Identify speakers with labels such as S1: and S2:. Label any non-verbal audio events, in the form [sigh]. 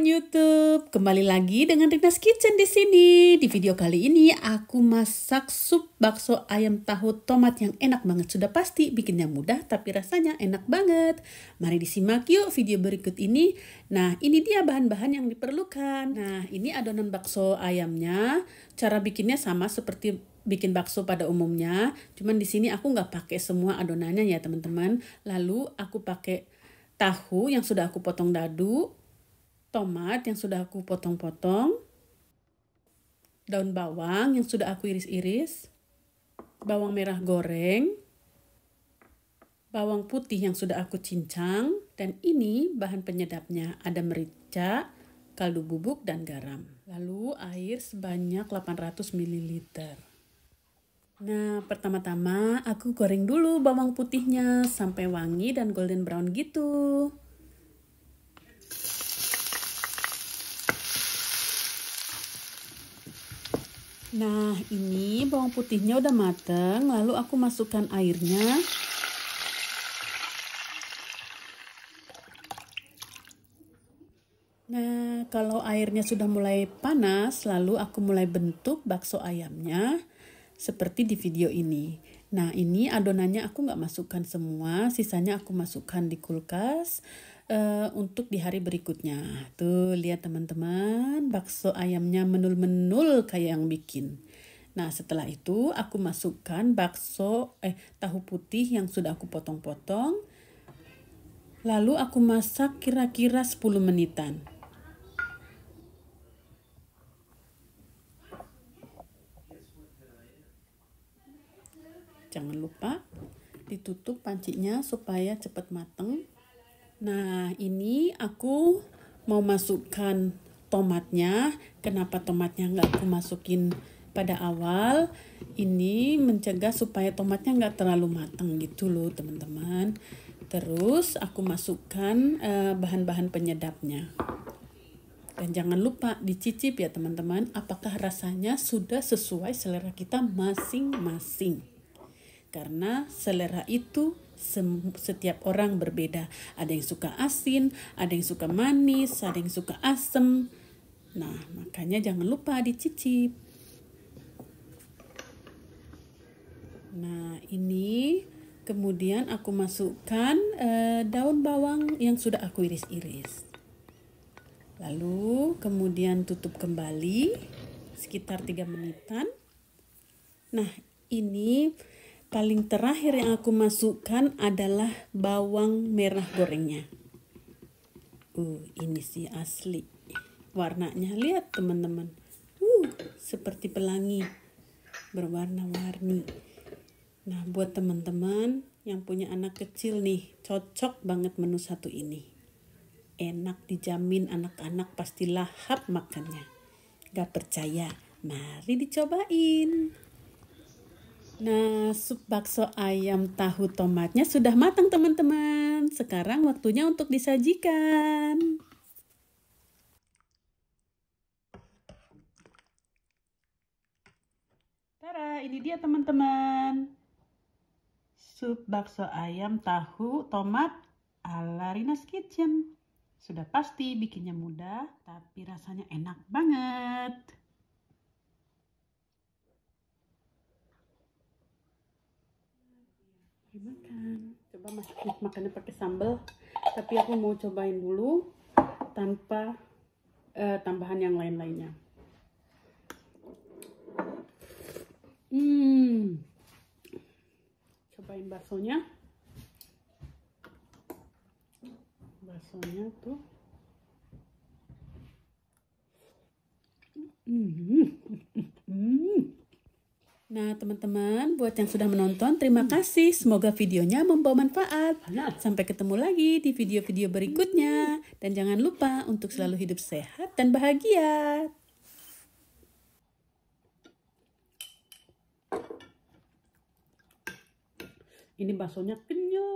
S1: teman-teman YouTube, kembali lagi dengan Rina's Kitchen di sini. Di video kali ini aku masak sup bakso ayam tahu tomat yang enak banget. Sudah pasti bikinnya mudah tapi rasanya enak banget. Mari disimak yuk video berikut ini. Nah, ini dia bahan-bahan yang diperlukan. Nah, ini adonan bakso ayamnya. Cara bikinnya sama seperti bikin bakso pada umumnya, cuman di sini aku nggak pakai semua adonannya ya, teman-teman. Lalu aku pakai tahu yang sudah aku potong dadu, tomat yang sudah aku potong-potong, daun bawang yang sudah aku iris-iris, bawang merah goreng, bawang putih yang sudah aku cincang, dan ini bahan penyedapnya ada merica, kaldu bubuk, dan garam. Lalu air sebanyak 800 ml. Nah, pertama-tama aku goreng dulu bawang putihnya sampai wangi dan golden brown gitu. Nah, ini bawang putihnya udah mateng, lalu aku masukkan airnya. Nah, kalau airnya sudah mulai panas, lalu aku mulai bentuk bakso ayamnya seperti di video ini. Nah, ini adonannya aku nggak masukkan semua, sisanya aku masukkan di kulkas. Eh, untuk di hari berikutnya. Tuh, lihat teman-teman, bakso ayamnya menul-menul kayak yang bikin. Nah, setelah itu aku masukkan bakso eh tahu putih yang sudah aku potong-potong. Lalu aku masak kira-kira 10 menitan. Jangan lupa ditutup pancinya supaya cepat matang. Nah, ini aku mau masukkan tomatnya. Kenapa tomatnya nggak aku masukin pada awal? Ini mencegah supaya tomatnya nggak terlalu matang gitu loh, teman-teman. Terus aku masukkan eh, bahan-bahan uh, bahan -bahan penyedapnya. Dan jangan lupa dicicip ya teman-teman, apakah rasanya sudah sesuai selera kita masing-masing. Karena selera itu setiap orang berbeda. Ada yang suka asin, ada yang suka manis, ada yang suka asem. Nah, makanya jangan lupa dicicip. Nah, ini kemudian aku masukkan eh, daun bawang yang sudah aku iris-iris. Lalu kemudian tutup kembali sekitar 3 menitan. Nah, ini paling terakhir yang aku masukkan adalah bawang merah gorengnya. Uh, ini sih asli. Warnanya lihat teman-teman. Uh, seperti pelangi. Berwarna-warni. Nah, buat teman-teman yang punya anak kecil nih, cocok banget menu satu ini. Enak dijamin anak-anak pasti lahap makannya. Gak percaya? Mari dicobain. Nah, sup bakso ayam tahu tomatnya sudah matang teman-teman. Sekarang waktunya untuk disajikan. Tara, ini dia teman-teman. Sup bakso ayam tahu tomat ala Rina's Kitchen. Sudah pasti bikinnya mudah, tapi rasanya enak banget. makan coba masukin makannya pakai sambal tapi aku mau cobain dulu tanpa uh, tambahan yang lain-lainnya hmm cobain baksonya baksonya tuh -hmm. [laughs] Nah, teman-teman, buat yang sudah menonton, terima kasih. Semoga videonya membawa manfaat. Sampai ketemu lagi di video-video berikutnya. Dan jangan lupa untuk selalu hidup sehat dan bahagia. Ini baksonya kenyal.